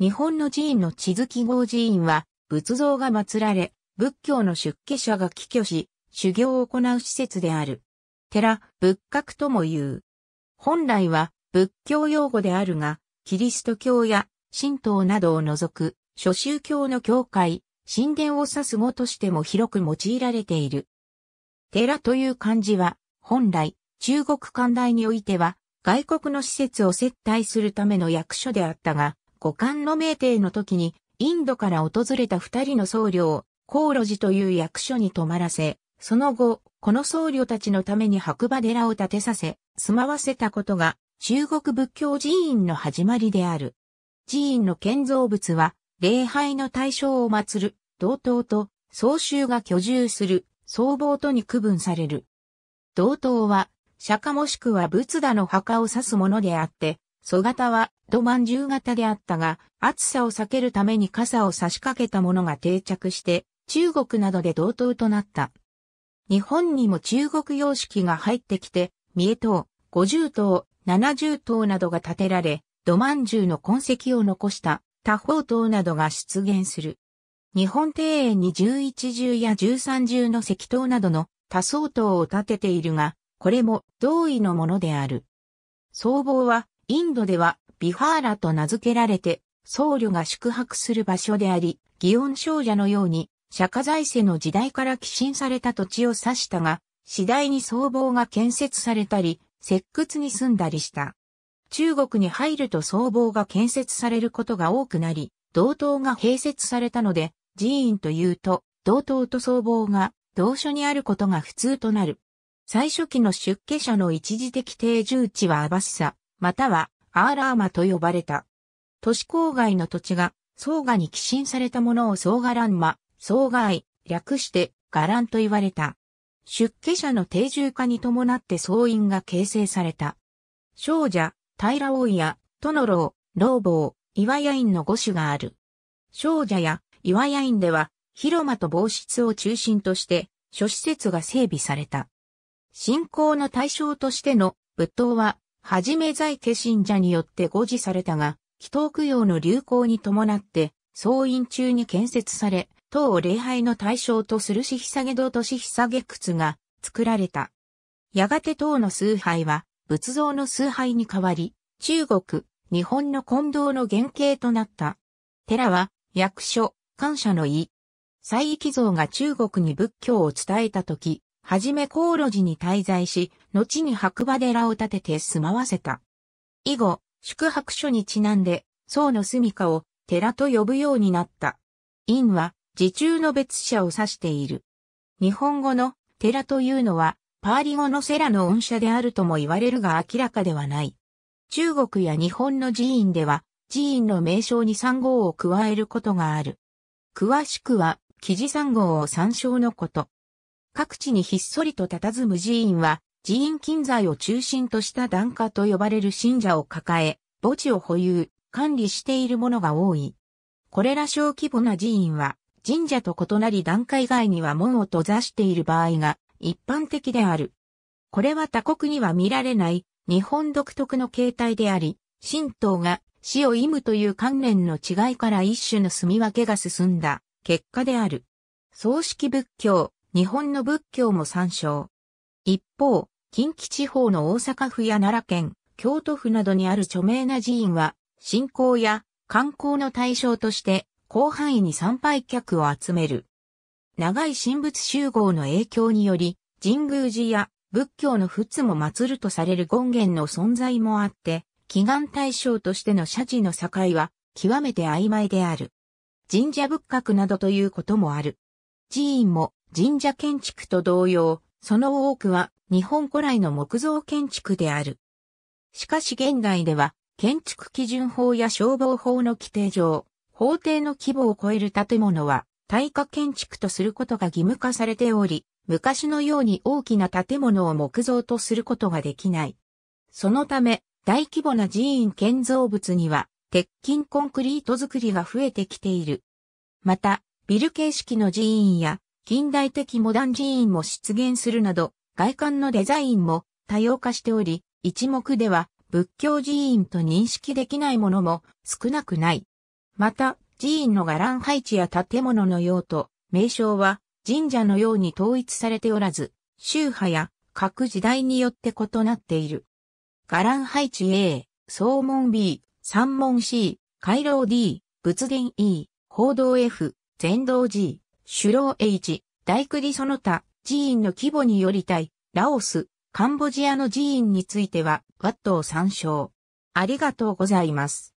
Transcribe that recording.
日本の寺院の地図記号寺院は、仏像が祀られ、仏教の出家者が寄居し、修行を行う施設である。寺、仏閣とも言う。本来は仏教用語であるが、キリスト教や神道などを除く、諸宗教の教会、神殿を指す語としても広く用いられている。寺という漢字は、本来、中国漢大においては、外国の施設を接待するための役所であったが、五冠の名帝の時に、インドから訪れた二人の僧侶を、コ路寺という役所に泊まらせ、その後、この僧侶たちのために白馬寺を建てさせ、住まわせたことが、中国仏教寺院の始まりである。寺院の建造物は、礼拝の対象を祀る、同等と、僧衆が居住する、僧帽とに区分される。同等は、釈迦もしくは仏陀の墓を指すものであって、祖型はドまんじゅう型であったが、暑さを避けるために傘を差し掛けたものが定着して、中国などで同等となった。日本にも中国様式が入ってきて、三重塔、五十塔、七十塔などが建てられ、ドまんじゅうの痕跡を残した多方塔などが出現する。日本庭園に十一重や十三重の石塔などの多層塔を建てているが、これも同意のものである。僧帽は、インドではビファーラと名付けられて、僧侶が宿泊する場所であり、祇園少女のように、釈迦財政の時代から寄進された土地を指したが、次第に僧帽が建設されたり、石窟に住んだりした。中国に入ると僧帽が建設されることが多くなり、道東が併設されたので、寺院というと、道東と僧帽が同所にあることが普通となる。最初期の出家者の一時的定住地はアバッサ、またはアーラーマと呼ばれた。都市郊外の土地が草賀に寄進されたものを草ラ蘭馬、草ガ愛、略してガランと言われた。出家者の定住化に伴って僧院が形成された。少女、平王や、殿老、老坊、岩屋院の五種がある。少女や岩屋院では、広間と防室を中心として、諸施設が整備された。信仰の対象としての仏塔は、はじめ在家信者によって護持されたが、祈祷供養の流行に伴って、総院中に建設され、党を礼拝の対象とするしひさげ堂としひさげ靴が作られた。やがて党の崇拝は、仏像の崇拝に変わり、中国、日本の混同の原型となった。寺は、役所、感謝の意。西域像が中国に仏教を伝えた時、はじめ航路寺に滞在し、後に白馬寺を建てて住まわせた。以後、宿泊所にちなんで、僧の住処を寺と呼ぶようになった。院は、寺中の別者を指している。日本語の寺というのは、パーリ語のセラの恩社であるとも言われるが明らかではない。中国や日本の寺院では、寺院の名称に三号を加えることがある。詳しくは、記事三号を参照のこと。各地にひっそりと佇む寺院は、寺院近在を中心とした檀家と呼ばれる信者を抱え、墓地を保有、管理しているものが多い。これら小規模な寺院は、神社と異なり段階以外には門を閉ざしている場合が一般的である。これは他国には見られない日本独特の形態であり、神道が死を忌むという観念の違いから一種の住み分けが進んだ結果である。葬式仏教、日本の仏教も参照。一方、近畿地方の大阪府や奈良県、京都府などにある著名な寺院は、信仰や観光の対象として、広範囲に参拝客を集める。長い神仏集合の影響により、神宮寺や仏教の仏も祀るとされる権現の存在もあって、祈願対象としての社寺の境は、極めて曖昧である。神社仏閣などということもある。寺院も神社建築と同様、その多くは日本古来の木造建築である。しかし現代では、建築基準法や消防法の規定上、法定の規模を超える建物は、耐火建築とすることが義務化されており、昔のように大きな建物を木造とすることができない。そのため、大規模な寺院建造物には、鉄筋コンクリート作りが増えてきている。また、ビル形式の寺院や近代的モダン寺院も出現するなど、外観のデザインも多様化しており、一目では仏教寺院と認識できないものも少なくない。また、寺院の伽藍配置や建物の用途、名称は神社のように統一されておらず、宗派や各時代によって異なっている。伽藍配置 A、総門 B、三門 C、回廊 D、仏殿 E、報道 F、全道 G。首老栄治、大工理その他、寺院の規模によりたい、ラオス、カンボジアの寺院については、ワットを参照。ありがとうございます。